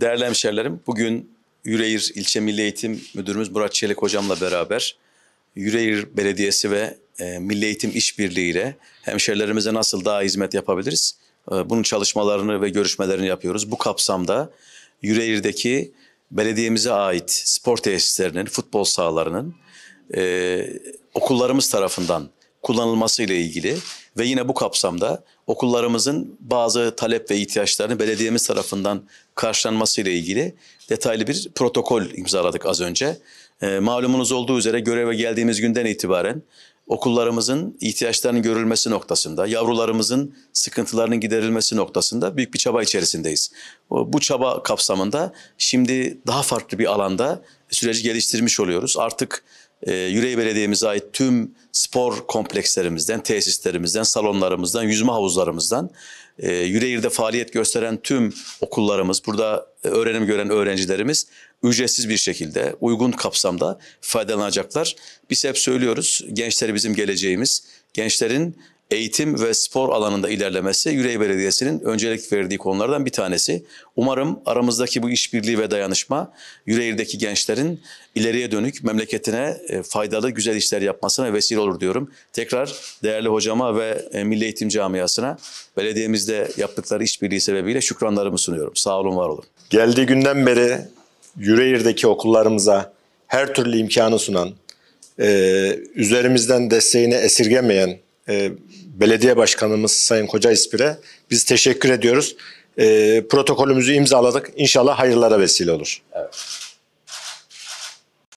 Değerli hemşerilerim, bugün Yüreğir İlçe Milli Eğitim Müdürümüz Murat Çelik hocamla beraber Yüreğir Belediyesi ve e, Milli Eğitim İşbirliği ile hemşerilerimize nasıl daha hizmet yapabiliriz? E, bunun çalışmalarını ve görüşmelerini yapıyoruz. Bu kapsamda Yüreğir'deki belediyemize ait spor tesislerinin, futbol sahalarının e, okullarımız tarafından kullanılması ile ilgili ve yine bu kapsamda okullarımızın bazı talep ve ihtiyaçlarını belediyemiz tarafından karşılanması ile ilgili detaylı bir protokol imzaladık az önce. E, malumunuz olduğu üzere göreve geldiğimiz günden itibaren okullarımızın ihtiyaçlarının görülmesi noktasında, yavrularımızın sıkıntılarının giderilmesi noktasında büyük bir çaba içerisindeyiz. Bu çaba kapsamında şimdi daha farklı bir alanda süreci geliştirmiş oluyoruz. Artık e, Yüreği Belediye'mize ait tüm spor komplekslerimizden, tesislerimizden, salonlarımızdan, yüzme havuzlarımızdan, e, Yüreğir'de faaliyet gösteren tüm okullarımız, burada öğrenim gören öğrencilerimiz ücretsiz bir şekilde, uygun kapsamda faydalanacaklar. Biz hep söylüyoruz, gençler bizim geleceğimiz. Gençlerin eğitim ve spor alanında ilerlemesi Yüreği Belediyesi'nin öncelik verdiği konulardan bir tanesi. Umarım aramızdaki bu işbirliği ve dayanışma Yüreğir'deki gençlerin ileriye dönük memleketine e, faydalı güzel işler yapmasına vesile olur diyorum. Tekrar değerli hocama ve e, Milli Eğitim Camiası'na belediyemizde yaptıkları işbirliği sebebiyle şükranlarımı sunuyorum. Sağ olun, var olun. Geldiği günden beri Yüreğir'deki okullarımıza her türlü imkanı sunan, e, üzerimizden desteğini esirgemeyen belediye başkanımız Sayın Koca İspir'e biz teşekkür ediyoruz. E, protokolümüzü imzaladık. İnşallah hayırlara vesile olur. Evet.